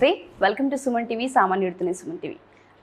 నమస్తే welcome to Suman TV సామాన్యుడితోనే Suman TV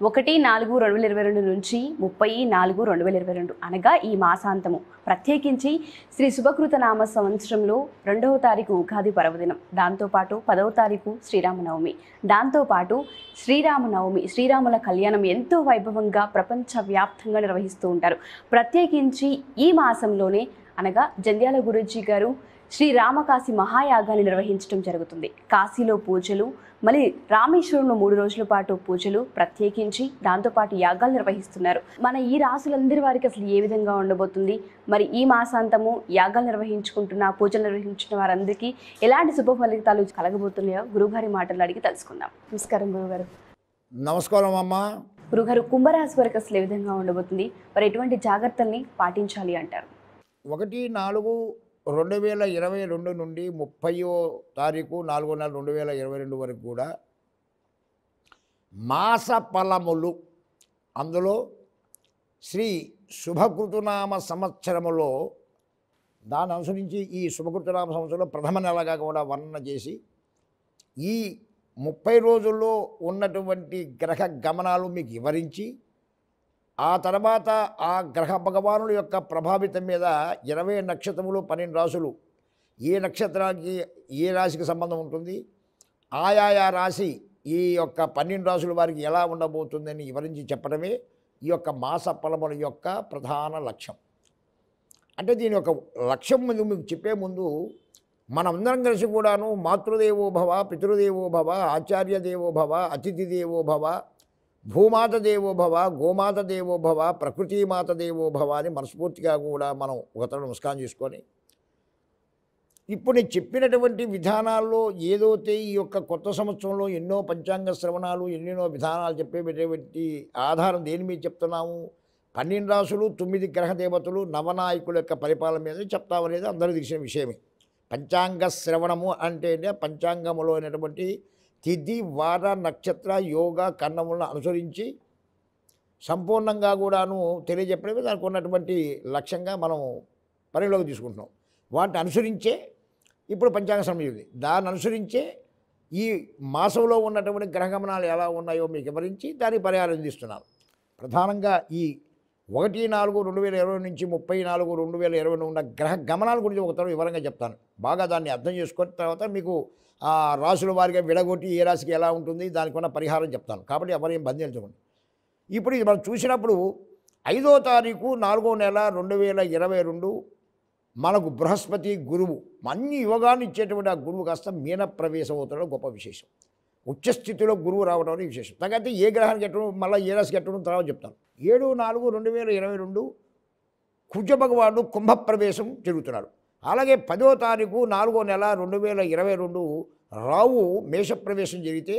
ఒకటి నాలుగు రెండు వేల ఇరవై రెండు నుంచి ముప్పై నాలుగు రెండు వేల ఇరవై రెండు అనగా ఈ మాసాంతము ప్రత్యేకించి శ్రీ శుభకృత నామ సంవత్సరంలో రెండవ తారీఖు ఉగాది పర్వదినం దాంతోపాటు పదవ తారీఖు శ్రీరామనవమి దాంతోపాటు శ్రీరామనవమి శ్రీరాముల కళ్యాణం ఎంతో వైభవంగా ప్రపంచవ్యాప్తంగా నిర్వహిస్తూ ఉంటారు ప్రత్యేకించి ఈ మాసంలోనే అనగా జంధ్యాల గురుజీ గారు శ్రీరామకాశి మహాయాగాన్ని నిర్వహించడం జరుగుతుంది కాశీలో పూజలు మళ్ళీ రామేశ్వరంలో మూడు రోజుల పాటు పూజలు ప్రత్యేకించి దాంతోపాటు యాగాలు నిర్వహిస్తున్నారు మన ఈ రాసులందరి వారికి అసలు ఏ విధంగా ఉండబోతుంది మరి ఈ మాసాంతము యాగాలు నిర్వహించుకుంటున్న పూజలు నిర్వహించిన వారందరికీ ఎలాంటి శుభ ఫలితాలు కలగబోతున్నాయో గురుగారి మాటలు అడిగి తెలుసుకుందాం నమస్కారం గురుగారు నమస్కారం అమ్మా గురుగారు కుంభరాశి వరకు అసలు ఏ విధంగా ఉండబోతుంది మరి ఎటువంటి జాగ్రత్తల్ని పాటించాలి అంటారు ఒకటి నాలుగు రెండు వేల ఇరవై రెండు నుండి ముప్పయో తారీఖు నాలుగో నెల రెండు వేల ఇరవై రెండు వరకు కూడా మాస ఫలములు అందులో శ్రీ శుభకృతునామ సంవత్సరములో దాని అనుసరించి ఈ శుభకృతునామ సంవత్సరంలో ప్రథమ నెలగా కూడా వర్ణన చేసి ఈ ముప్పై రోజుల్లో ఉన్నటువంటి గ్రహ గమనాలు మీకు వివరించి ఆ తర్వాత ఆ గ్రహ భగవానుల యొక్క ప్రభావితం మీద ఇరవై నక్షత్రములు పన్నెండు రాసులు ఏ నక్షత్రానికి ఏ రాశికి సంబంధం ఉంటుంది ఆయా రాశి ఈ యొక్క పన్నెండు రాసుల వారికి ఎలా ఉండబోతుందని వివరించి చెప్పడమే ఈ యొక్క మాస ఫలముల యొక్క ప్రధాన లక్ష్యం అంటే దీని యొక్క లక్ష్యం ముందు మీకు చెప్పే ముందు మనందరం కలిసి కూడాను మాతృదేవోభవ పితృదేవోభవ ఆచార్య దేవోభవ అతిథి దేవోభవ భూమాత దేవోభవ గోమాత దేవోభవ ప్రకృతి మాత దేవోభవ అని మనస్ఫూర్తిగా కూడా మనం ఒకతను నమస్కారం చేసుకొని ఇప్పుడు నేను చెప్పినటువంటి విధానాల్లో ఏదైతే ఈ యొక్క కొత్త సంవత్సరంలో ఎన్నో పంచాంగ శ్రవణాలు ఎన్నెన్నో విధానాలు చెప్పేటువంటి ఆధారం దేని మీద చెప్తున్నాము పన్నెండు రాసులు తొమ్మిది గ్రహ దేవతలు నవనాయకుల యొక్క పరిపాలన మీద చెప్తామనేది అందరూ తెలిసిన విషయమే పంచాంగ శ్రవణము అంటే పంచాంగములో అయినటువంటి తిథి వార నక్షత్ర యోగ కన్నములను అనుసరించి సంపూర్ణంగా కూడాను తెలియజెప్పడమే దానికి ఉన్నటువంటి లక్ష్యంగా మనం పరిగణలోకి తీసుకుంటున్నాం వాటిని అనుసరించే ఇప్పుడు పంచాంగ సమయం ఉంది దాన్ని అనుసరించే ఈ మాసంలో ఉన్నటువంటి గ్రహగమనాలు ఎలా ఉన్నాయో మీకు వివరించి దానికి పరిహారం అందిస్తున్నాను ప్రధానంగా ఈ ఒకటి నాలుగు రెండు వేల ఇరవై నుంచి ముప్పై నాలుగు రెండు వేల ఇరవై ఉన్న గ్రహ గమనాల గురించి ఒక వివరంగా చెప్తాను బాగా దాన్ని అర్థం చేసుకున్న తర్వాత మీకు ఆ రాసుల వారిగా విడగొట్టి ఏ రాశికి ఎలా ఉంటుంది దానికి ఉన్న పరిహారం చెప్తాను కాబట్టి ఎవరేం బంధించకండి ఇప్పుడు ఇది మనం చూసినప్పుడు ఐదో తారీఖు నాలుగో నెల రెండు వేల ఇరవై రెండు మనకు బృహస్పతి గురువు అన్ని యోగాన్ని ఇచ్చేటువంటి ఆ గురువు కాస్త మీన ప్రవేశం అవుతాడు గొప్ప విశేషం ఉచ్చస్థితిలో గురువు రావడం అనేది విశేషం తగ్గతే ఏ గ్రహానికి ఎట్టడం మళ్ళీ ఏ రాశికి ఎట్టడం తర్వాత చెప్తాను ఏడు నాలుగు రెండు వేల ఇరవై రెండు కుజ భగవానుడు కుంభప్రవేశం జరుగుతున్నారు అలాగే పదో తారీఖు నాలుగో నెల రెండు వేల ఇరవై రెండు రావు మేషప్రవేశం జరిగితే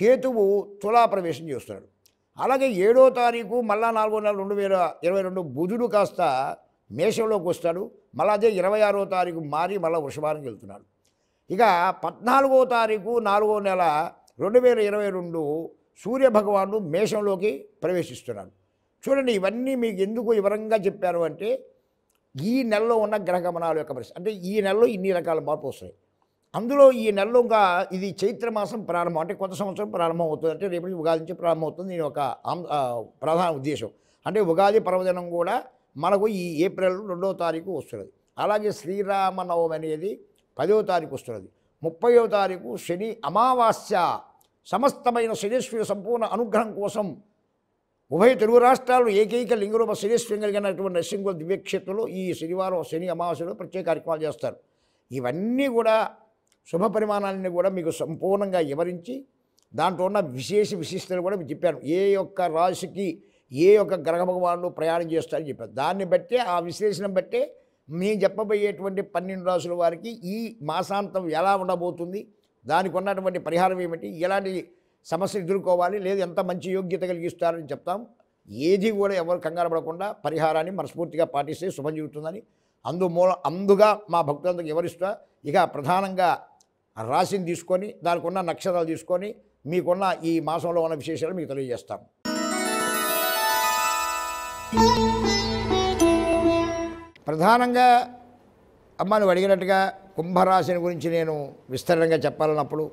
కేతువు తులాప్రవేశం చేస్తున్నాడు అలాగే ఏడో తారీఖు మళ్ళా నాలుగో నెల రెండు వేల ఇరవై రెండు బుధుడు కాస్త మేషంలోకి వస్తాడు మళ్ళా అదే ఇరవై ఆరో తారీఖు మారి మళ్ళీ వృషభానికి వెళ్తున్నాడు ఇక పద్నాలుగో తారీఖు నాలుగో నెల రెండు వేల ఇరవై రెండు సూర్యభగవాను మేషంలోకి ప్రవేశిస్తున్నాడు చూడండి ఇవన్నీ మీకు ఎందుకు వివరంగా చెప్పారు అంటే ఈ నెలలో ఉన్న గ్రహగమనాల యొక్క పరిస్థితి అంటే ఈ నెలలో ఇన్ని రకాల మార్పు వస్తాయి అందులో ఈ నెలలో ఇంకా ఇది చైత్రమాసం ప్రారంభం అంటే కొత్త సంవత్సరం ప్రారంభం అవుతుంది అంటే రేపటి ఉగాది నుంచి ప్రారంభం అవుతుంది దీని ఒక ప్రధాన ఉద్దేశం అంటే ఉగాది పర్వదినం కూడా మనకు ఈ ఏప్రిల్ రెండవ తారీఖు వస్తున్నది అలాగే శ్రీరామనవమి అనేది పదవ తారీఖు వస్తున్నది ముప్పయో తారీఖు శని అమావాస్య సమస్తమైన శనీశ్వరి సంపూర్ణ అనుగ్రహం కోసం ఉభయ తెలుగు రాష్ట్రాలు ఏకైక లింగరూప శనీశ్వరం కలిగినటువంటి నరసింహ దివ్యక్షేత్రంలో ఈ శనివారం శని అమావాస్యలో ప్రత్యేక కార్యక్రమాలు చేస్తారు ఇవన్నీ కూడా శుభ పరిమాణాలని కూడా మీకు సంపూర్ణంగా వివరించి దాంట్లో ఉన్న విశేష విశిష్టతలు కూడా మీకు చెప్పాను ఏ యొక్క రాశికి ఏ యొక్క గ్రహ భగవానులు ప్రయాణం చేస్తారని చెప్పారు దాన్ని బట్టే ఆ విశ్లేషణ బట్టే మీ చెప్పబోయేటువంటి పన్నెండు రాసుల వారికి ఈ మాసాంతం ఎలా ఉండబోతుంది దానికి ఉన్నటువంటి పరిహారం ఏమిటి ఎలాంటి సమస్యలు ఎదుర్కోవాలి లేదు ఎంత మంచి యోగ్యత కలిగిస్తారని చెప్తాం ఏది కూడా ఎవరు కంగారు పడకుండా పరిహారాన్ని మనస్ఫూర్తిగా పాటిస్తే శుభం జరుగుతుందని అందు మూల అందుగా మా భక్తులందరికి వివరిస్తా ఇక ప్రధానంగా రాశిని తీసుకొని దానికి ఉన్న నక్షత్రాలు తీసుకొని మీకున్న ఈ మాసంలో ఉన్న విశేషాలు మీకు తెలియజేస్తాం ప్రధానంగా అమ్మ అడిగినట్టుగా కుంభరాశిని గురించి నేను విస్తరణంగా చెప్పాలన్నప్పుడు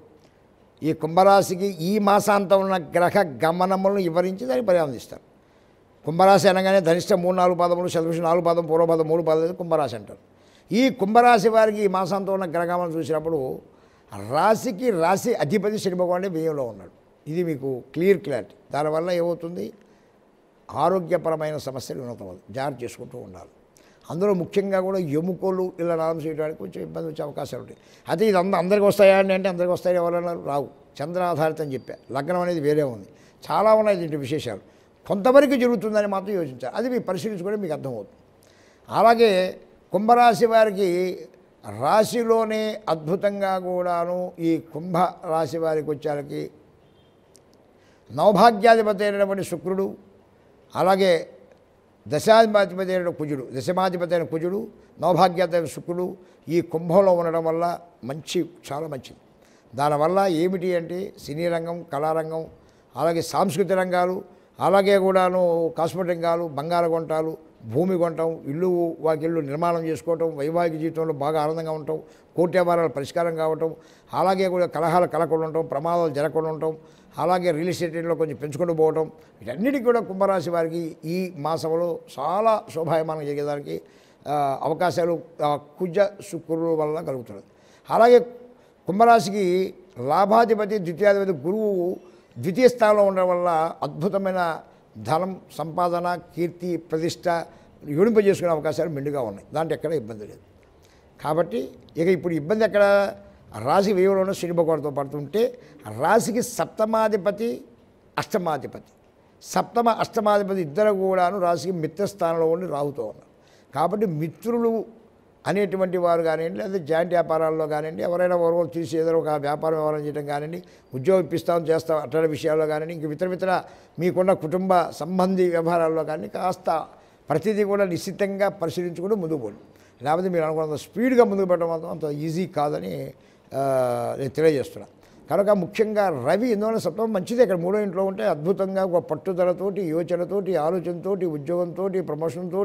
ఈ కుంభరాశికి ఈ మాసాంతం ఉన్న గ్రహ గమనములను వివరించి దాన్ని పరిగణిస్తారు కుంభరాశి అనగానే ధనిష్ట మూడు నాలుగు పదములు శతభిష నాలుగు పదం పూర్వపదం మూడు పదం కుంభరాశి అంటారు ఈ కుంభరాశి వారికి ఈ మాసాంతం ఉన్న గ్రహగమనం చూసినప్పుడు రాశికి రాశి అధిపతి శని భగవాన్ వ్యయంలో ఉన్నాడు ఇది మీకు క్లియర్ క్లారిటీ దానివల్ల ఏమవుతుంది ఆరోగ్యపరమైన సమస్యలు ఉన్నతమవుతుంది జాగ్రత్త చేసుకుంటూ ఉండాలి అందులో ముఖ్యంగా కూడా ఎముకలు ఇలా నాదం చేయడానికి కొంచెం ఇబ్బంది వచ్చే అవకాశాలు ఉంటాయి అయితే ఇది అంద అందరికి వస్తాయా అండి అంటే అందరికి వస్తాయి ఎవరన్నా రావు ఆధారిత అని చెప్పా లగ్నం అనేది వేరే ఉంది చాలా ఉన్నాయి దీంట్లో విశేషాలు కొంతవరకు జరుగుతుందని మాత్రం యోచించాలి అది మీరు పరిశీలించుకుంటే మీకు అర్థమవుతుంది అలాగే కుంభరాశి వారికి రాశిలోనే అద్భుతంగా కూడాను ఈ కుంభ రాశి వారికి వచ్చేసరికి నవభాగ్యాధిపతి అయినటువంటి శుక్రుడు అలాగే దశాధిపతి అయిన కుజుడు దశమాధిపతి అయిన కుజుడు నవభాగ్యాత శుక్రుడు ఈ కుంభంలో ఉండడం వల్ల మంచి చాలా మంచిది దానివల్ల ఏమిటి అంటే సినీ రంగం కళారంగం అలాగే సాంస్కృతిక రంగాలు అలాగే కూడాను కాస్మెటిక్ రంగాలు బంగారగుంటాలు భూమి కొనటం ఇల్లు వాకిళ్ళు నిర్మాణం చేసుకోవటం వైవాహిక జీవితంలో బాగా ఆనందంగా ఉండటం కోటి వ్యాపారాలు పరిష్కారం కావటం అలాగే కూడా కలహాలు కలకుండా ఉండటం ప్రమాదాలు జరగకుండా ఉండటం అలాగే రియల్ ఎస్టేట్లో కొంచెం పెంచుకుంటూ పోవటం వీటన్నిటికీ కూడా కుంభరాశి వారికి ఈ మాసంలో చాలా శోభాయమానం జరిగేదానికి అవకాశాలు కుజ శుక్రుల వల్ల కలుగుతుంది అలాగే కుంభరాశికి లాభాధిపతి ద్వితీయాధిపతి గురువు ద్వితీయ స్థానంలో ఉండడం వల్ల అద్భుతమైన ధనం సంపాదన కీర్తి ప్రతిష్ట చేసుకునే అవకాశాలు మెండుగా ఉన్నాయి దాంట్లో ఎక్కడ ఇబ్బంది లేదు కాబట్టి ఇక ఇప్పుడు ఇబ్బంది ఎక్కడ రాశి వ్యయంలోనూ శనిభగోడతో పడుతుంటే రాశికి సప్తమాధిపతి అష్టమాధిపతి సప్తమ అష్టమాధిపతి ఇద్దరు కూడాను రాశికి మిత్రస్థానంలో ఉండి రాహుతో ఉన్నారు కాబట్టి మిత్రులు అనేటువంటి వారు కానివ్వండి లేదా జాయింట్ వ్యాపారాల్లో కానివ్వండి ఎవరైనా పూర్వం చూసి ఏదో ఒక వ్యాపారం వ్యవహారం చేయడం కానివ్వండి ఉద్యోగం ఇప్పిస్తాం చేస్తాం అట్టడ విషయాల్లో కానివ్వండి ఇంక ఇతర ఇతర మీకున్న కుటుంబ సంబంధి వ్యవహారాల్లో కానీ కాస్త ప్రతిదీ కూడా నిశ్చితంగా పరిశీలించుకుంటూ ముందుకు పోండి లేకపోతే మీరు అనుకున్నంత స్పీడ్గా ముందుకు పెట్టడం అంత ఈజీ కాదని నేను తెలియజేస్తున్నాను కనుక ముఖ్యంగా రవి ఇందువల్ల సత్వం మంచిది ఇక్కడ మూడో ఇంట్లో ఉంటే అద్భుతంగా ఒక పట్టుదలతోటి యోచనతోటి ఆలోచనతోటి ఉద్యోగంతో ప్రమోషన్తో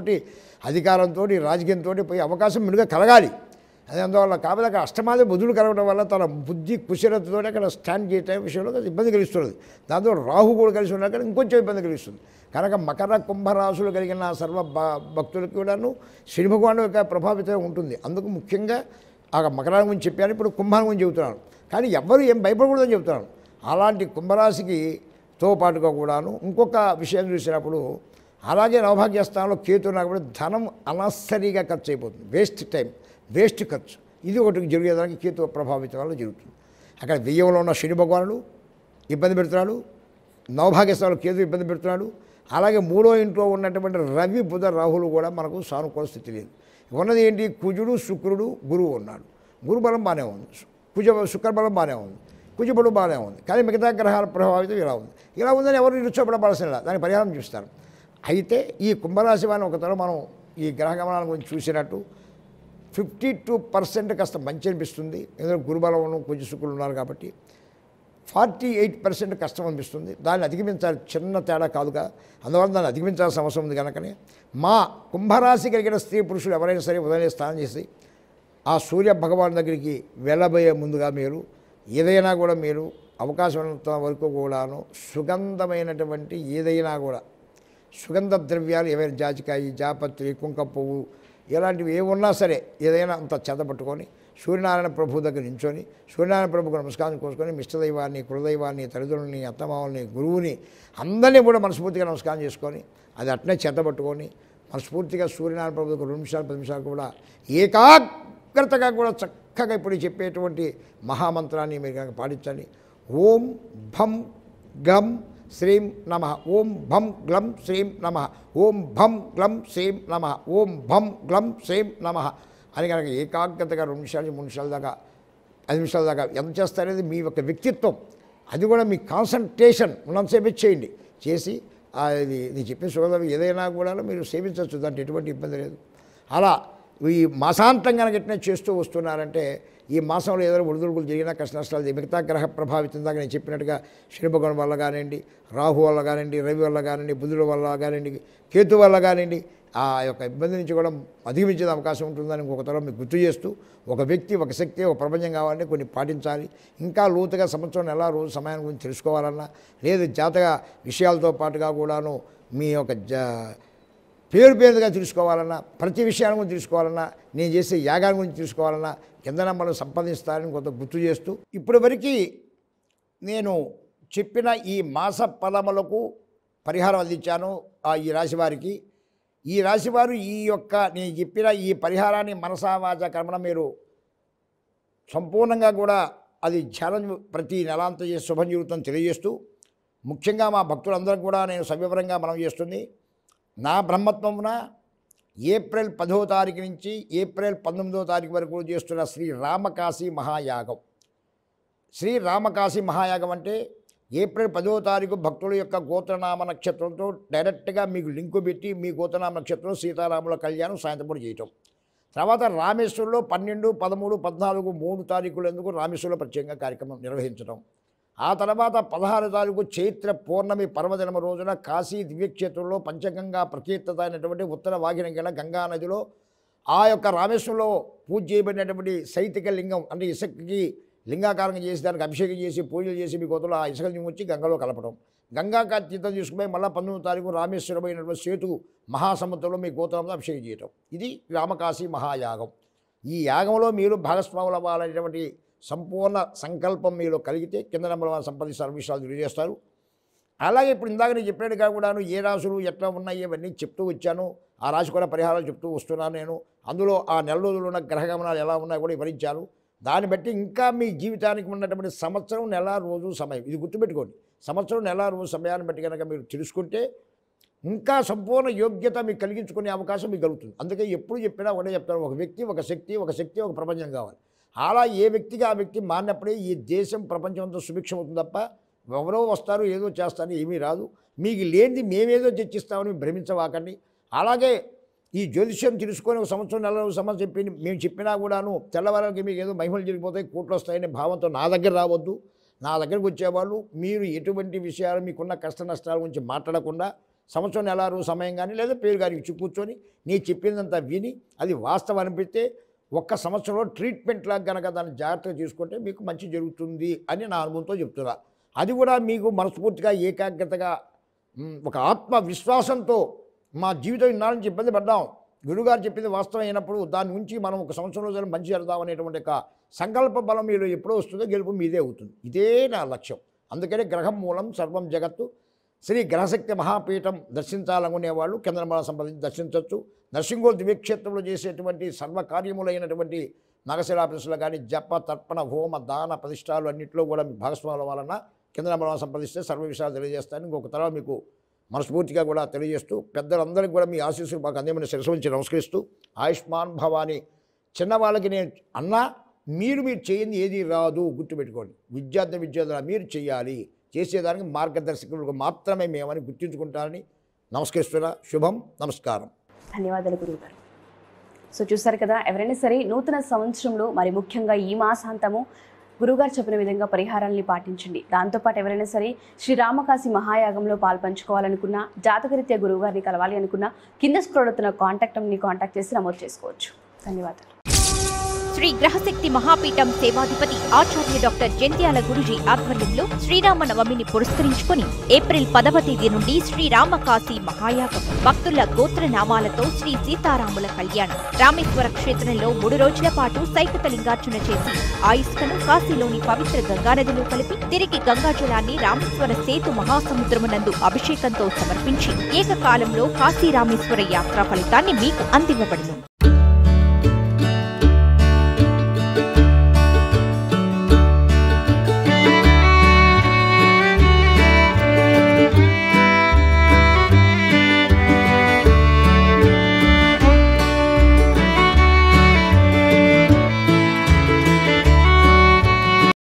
అధికారంతో రాజకీయంతో పోయే అవకాశం మెనుగా కలగాలి అదే అందువల్ల కాబట్టి అక్కడ అష్టమాది బుధులు కలగడం వల్ల తన బుద్ధి కుశలతతో అక్కడ స్టాండ్ చేయటం విషయంలో ఇబ్బంది కలిగిస్తున్నది దాంతో రాహు కూడా కలిసి ఉన్నా కానీ ఇంకొంచెం ఇబ్బంది కలుగుతుంది కనుక మకర కుంభరాశులు కలిగిన సర్వ భక్తులకు కూడాను శ్రీభగవాను యొక్క ప్రభావితం ఉంటుంది అందుకు ముఖ్యంగా ఆ మకరాల గురించి చెప్పాను ఇప్పుడు కుంభాల గురించి చెబుతున్నాను కానీ ఎవ్వరు ఏం భయపడకూడదని చెప్తున్నాను అలాంటి కుంభరాశికి తో పాటుగా కూడాను ఇంకొక విషయం చూసినప్పుడు అలాగే నవభాగ్యస్థానంలో కేతు కూడా ధనం అనసరిగా ఖర్చు అయిపోతుంది వేస్ట్ టైం వేస్ట్ ఖర్చు ఇది ఒకటి జరిగేదానికి కేతు ప్రభావితం వల్ల జరుగుతుంది అక్కడ వ్యయంలో ఉన్న శని భగవానుడు ఇబ్బంది పెడుతున్నాడు నవభాగ్యస్థానంలో కేతు ఇబ్బంది పెడుతున్నాడు అలాగే మూడో ఇంట్లో ఉన్నటువంటి రవి బుధ రాహులు కూడా మనకు సానుకూల స్థితి లేదు ఉన్నది ఏంటి కుజుడు శుక్రుడు గురువు ఉన్నాడు గురుబలం బాగానే ఉంది కుజ శుక్రబలం బాగానే ఉంది కుజబడు బాగానే ఉంది కానీ మిగతా గ్రహాల ప్రభావితం ఇలా ఉంది ఇలా ఉందని ఎవరు నిరుత్సాహపడవలసిన దానికి పరిహారం చూస్తారు అయితే ఈ కుంభరాశి వారిని ఒకతరం మనం ఈ గ్రహ గమనాల గురించి చూసినట్టు ఫిఫ్టీ టూ పర్సెంట్ కాస్త మంచి అనిపిస్తుంది ఎందుకంటే గురుబలం కుజ శుక్రులు ఉన్నారు కాబట్టి ఫార్టీ ఎయిట్ పర్సెంట్ కష్టం అనిపిస్తుంది దాన్ని అధిగమించాలి చిన్న తేడా కాదుగా అందువల్ల దాన్ని అధిగమించాల్సిన అవసరం ఉంది కనుకనే మా కుంభరాశి కలిగిన స్త్రీ పురుషులు ఎవరైనా సరే ఉదయం స్నానం చేసి ఆ సూర్య భగవాన్ దగ్గరికి వెళ్ళబోయే ముందుగా మీరు ఏదైనా కూడా మీరు అవకాశం వరకు కూడాను సుగంధమైనటువంటి ఏదైనా కూడా సుగంధ ద్రవ్యాలు ఏవైనా జాజికాయ జాపత్రి కుంక పువ్వు ఇలాంటివి ఏమున్నా సరే ఏదైనా అంత చెత్త పట్టుకొని సూర్యనారాయణ ప్రభు దగ్గర నించొని సూర్యనారాయణ ప్రభుకు నమస్కారం కోసుకొని మిష్టదైవాన్ని కులదైవాన్ని తల్లిదండ్రుని అత్తమావుల్ని గురువుని అందరినీ కూడా మనస్ఫూర్తిగా నమస్కారం చేసుకొని అది అట్నే చెత్త పట్టుకొని మనస్ఫూర్తిగా సూర్యనారాయణ ప్రభు దగ్గర రెండు నిమిషాలు పది నిమిషాలు కూడా ఏకా జాగ్రత్తగా కూడా చక్కగా ఇప్పుడు చెప్పేటువంటి మహామంత్రాన్ని మీరు కనుక పాటించండి ఓం భం గం శ్రీం నమ ఓం భం గ్లం శ్రీం నమ ఓం భం గ్లం శ్రీం నమ ఓం భం గ్లం శ్రీం నమ అని కనుక ఏకాగ్రతగా రెండు నిమిషాలు మూడు నిమిషాల దాకా ఐదు నిమిషాల దాకా ఎంత చేస్తారనేది మీ యొక్క వ్యక్తిత్వం అది కూడా మీ కాన్సన్ట్రేషన్ ఉన్నంతసేపు చేయండి చేసి అది నేను చెప్పిన సుగంధం ఏదైనా కూడా మీరు సేవించవచ్చు దాంట్లో ఎటువంటి ఇబ్బంది లేదు అలా ఈ మాసాంతం కనుక ఇట్నే చేస్తూ వస్తున్నారంటే ఈ మాసంలో ఏదైనా ఒడిదుడుకులు జరిగినా కష్ట నష్టాలు మిగతా గ్రహ ప్రభావితం దాకా నేను చెప్పినట్టుగా శనిభగవన్ వల్ల కానివ్వండి రాహు వల్ల కానివ్వండి రవి వల్ల కానివ్వండి బుధుడు వల్ల కానివ్వండి కేతు వల్ల కానివ్వండి ఆ యొక్క ఇబ్బంది నుంచి కూడా అధిగమించే అవకాశం ఉంటుందని ఇంకొక తరం మీకు గుర్తు చేస్తూ ఒక వ్యక్తి ఒక శక్తి ఒక ప్రపంచం కావాలని కొన్ని పాటించాలి ఇంకా లోతుగా సంవత్సరం ఎలా రోజు సమయాన్ని గురించి తెలుసుకోవాలన్నా లేదు జాతక విషయాలతో పాటుగా కూడాను మీ యొక్క పేరు పేరుగా తెలుసుకోవాలన్నా ప్రతి విషయాన్ని గురించి తెలుసుకోవాలన్నా నేను చేసే యాగాల గురించి తెలుసుకోవాలన్నా కిందన మనం సంపాదిస్తారని కొంత గుర్తు చేస్తూ ఇప్పటివరకు నేను చెప్పిన ఈ మాస పదములకు పరిహారం అందించాను ఈ రాశివారికి ఈ రాశివారు ఈ యొక్క నేను చెప్పిన ఈ పరిహారాన్ని మనసావాచ క్రమణ మీరు సంపూర్ణంగా కూడా అది ధ్యానం ప్రతి నెలాంత శుభం జీవితం తెలియజేస్తూ ముఖ్యంగా మా భక్తులందరికీ కూడా నేను సవివరంగా మనం చేస్తుంది నా బ్రహ్మత్వమున ఏప్రిల్ పదో తారీఖు నుంచి ఏప్రిల్ పంతొమ్మిదో తారీఖు వరకు చేస్తున్న శ్రీ రామకాశీ మహాయాగం శ్రీ రామకాశీ మహాయాగం అంటే ఏప్రిల్ పదో తారీఖు భక్తుల యొక్క గోత్రనామ నక్షత్రంతో డైరెక్ట్గా మీకు లింకు పెట్టి మీ గోత్రనామ నక్షత్రం సీతారాముల కళ్యాణం సాయంత్రం చేయటం తర్వాత రామేశ్వరంలో పన్నెండు పదమూడు పద్నాలుగు మూడు ఎందుకు రామేశ్వరంలో ప్రత్యేకంగా కార్యక్రమం నిర్వహించడం ఆ తర్వాత పదహారు తారీఖు చైత్ర పౌర్ణమి పర్వదినమ రోజున కాశీ దివ్యక్షేత్రంలో పంచగంగా ప్రకీర్తత అయినటువంటి ఉత్తర వాగిరంగిల గంగానదిలో ఆ యొక్క రామేశ్వరంలో పూజ చేయబడినటువంటి సైతిక లింగం అంటే ఇసుకకి లింగాకారం చేసి దానికి అభిషేకం చేసి పూజలు చేసి మీ కోతలు ఆ లింగం వచ్చి గంగలో కలపడం గంగాకా తీర్థం తీసుకుపోయి మళ్ళీ పంతొమ్మిది తారీఖు రామేశ్వరమైనటువంటి సేతు మహాసముద్రంలో మీ గోత్రంతో అభిషేకం చేయటం ఇది రామకాశీ మహాయాగం ఈ యాగంలో మీరు భాగస్వాములు అవ్వాలనేటువంటి సంపూర్ణ సంకల్పం మీలో కలిగితే కింద నెంబర్ వన్ సంపాదిస్తారు విషయాలు తెలియజేస్తారు అలాగే ఇప్పుడు ఇందాక నేను చెప్పినట్టు కూడా ఏ రాసులు ఎట్లా ఉన్నాయి ఇవన్నీ చెప్తూ వచ్చాను ఆ రాశి కూడా పరిహారాలు చెప్తూ వస్తున్నాను నేను అందులో ఆ నెల రోజులు ఉన్న గ్రహగమనాలు ఎలా ఉన్నాయో కూడా వివరించాను దాన్ని బట్టి ఇంకా మీ జీవితానికి ఉన్నటువంటి సంవత్సరం నెల రోజు సమయం ఇది గుర్తుపెట్టుకోండి సంవత్సరం నెల రోజు సమయాన్ని బట్టి కనుక మీరు తెలుసుకుంటే ఇంకా సంపూర్ణ యోగ్యత మీకు కలిగించుకునే అవకాశం మీకు కలుగుతుంది అందుకే ఎప్పుడు చెప్పినా ఒకటే చెప్తాను ఒక వ్యక్తి ఒక శక్తి ఒక శక్తి ఒక ప్రపంచం కావాలి అలా ఏ వ్యక్తికి ఆ వ్యక్తి మారినప్పుడే ఈ దేశం ప్రపంచమంతా సుభిక్షం అవుతుంది తప్ప ఎవరో వస్తారు ఏదో చేస్తారు ఏమీ రాదు మీకు లేనిది మేమేదో చర్చిస్తామని భ్రమించవాకండి అలాగే ఈ జ్యోతిష్యం తెలుసుకొని ఒక సంవత్సరం నెల సంవత్సరం చెప్పి మేము చెప్పినా కూడాను తెల్లవారానికి మీకు ఏదో మహిమలు జరిగిపోతాయి కోట్లు వస్తాయనే భావంతో నా దగ్గర రావద్దు నా దగ్గరకు వచ్చేవాళ్ళు మీరు ఎటువంటి విషయాలు మీకున్న కష్ట నష్టాల గురించి మాట్లాడకుండా సంవత్సరం నెల సమయం కానీ లేదా పేరు కానీ ఇచ్చి కూర్చొని నేను చెప్పినంత విని అది వాస్తవం అనిపిస్తే ఒక్క సంవత్సరంలో ట్రీట్మెంట్ లాగా కనుక దాన్ని జాగ్రత్తగా చూసుకుంటే మీకు మంచి జరుగుతుంది అని నా అనుభవంతో చెప్తున్నా అది కూడా మీకు మనస్ఫూర్తిగా ఏకాగ్రతగా ఒక ఆత్మవిశ్వాసంతో మా జీవితం ఇన్నాళ్ళని ఇబ్బంది పడ్డాం గురుగారు చెప్పింది వాస్తవం అయినప్పుడు దాని నుంచి మనం ఒక సంవత్సరం రోజులు మంచి జరుగుదాం అనేటువంటి ఒక సంకల్ప బలం మీరు ఎప్పుడో వస్తుందో గెలుపు మీదే అవుతుంది ఇదే నా లక్ష్యం అందుకనే గ్రహం మూలం సర్వం జగత్తు శ్రీ గ్రహశక్తి మహాపీఠం దర్శించాలనుకునేవాళ్ళు కేంద్రమాల సంబంధించి దర్శించవచ్చు నరసింహో దివ్యక్షేత్రంలో చేసేటువంటి సర్వకార్యములైనటువంటి నగశిలాపరిశులు కానీ జప తర్పణ హోమ దాన ప్రతిష్టాలు అన్నింటిలో కూడా మీకు భాగస్వాముల వలన కేంద్రమాల సంప్రదిస్తే సర్వ విషయాలు తెలియజేస్తాను ఇంకొక తర్వాత మీకు మనస్ఫూర్తిగా కూడా తెలియజేస్తూ పెద్దలందరికీ కూడా మీ ఆశీస్సులు మాకు అందమైన శిరసరించి నమస్కరిస్తూ ఆయుష్మాన్ భవాని చిన్నవాళ్ళకి నేను అన్నా మీరు మీరు చేయింది ఏది రాదు గుర్తుపెట్టుకోండి విద్యార్థి విద్యార్థులు మీరు చేయాలి చేసేదానికి మార్గదర్శకులకు మాత్రమే మేమని గుర్తించుకుంటానని నమస్కరిస్తున్నా శుభం నమస్కారం ధన్యవాదాలు గురువుగారు సో చూసారు కదా ఎవరైనా సరే నూతన సంవత్సరంలో మరి ముఖ్యంగా ఈ మాసాంతము గురువుగారు చెప్పిన విధంగా పరిహారాలని పాటించండి దాంతోపాటు ఎవరైనా సరే శ్రీరామకాశి మహాయాగంలో పాల్పంచుకోవాలనుకున్నా జాతకరీత్యా గురువుగారిని కలవాలి అనుకున్నా కింద స్క్రోడ్ అవుతున్న కాంటాక్ట్ని కాంటాక్ట్ చేసి నమోదు చేసుకోవచ్చు ధన్యవాదాలు శ్రీ గ్రహశక్తి మహాపీఠం సేవాధిపతి ఆచార్య డాక్టర్ జంత్యాల గురుజీ ఆధ్వర్యంలో శ్రీరామ నవమిని పురస్కరించుకుని ఏప్రిల్ పదవ తేదీ నుండి శ్రీరామ కాశీ మహాయాగం భక్తుల గోత్రనామాలతో శ్రీ సీతారాముల కళ్యాణం రామేశ్వర క్షేత్రంలో మూడు రోజుల పాటు సైకత లింగార్చన చేసి ఆయుష్కను కాశీలోని పవిత్ర గంగానదిలో కలిపి తిరిగి గంగాజలాన్ని రామేశ్వర సేతు మహాసముద్రమునందు అభిషేకంతో సమర్పించి ఏకకాలంలో కాశీ రామేశ్వర యాత్ర ఫలితాన్ని మీకు అందివ్వబడింది